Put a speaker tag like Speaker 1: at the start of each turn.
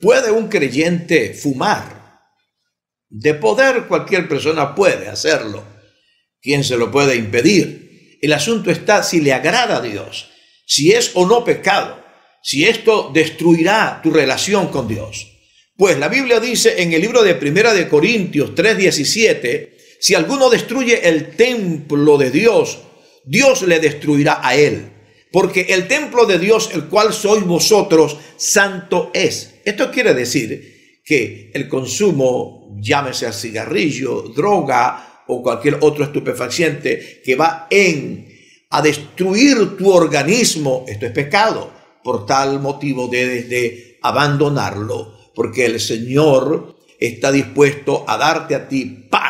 Speaker 1: ¿Puede un creyente fumar? De poder cualquier persona puede hacerlo. ¿Quién se lo puede impedir? El asunto está si le agrada a Dios, si es o no pecado, si esto destruirá tu relación con Dios. Pues la Biblia dice en el libro de Primera de Corintios 3:17, si alguno destruye el templo de Dios, Dios le destruirá a él porque el templo de Dios, el cual sois vosotros, santo es. Esto quiere decir que el consumo, llámese a cigarrillo, droga o cualquier otro estupefaciente que va en a destruir tu organismo, esto es pecado. Por tal motivo debes de abandonarlo, porque el Señor está dispuesto a darte a ti paz.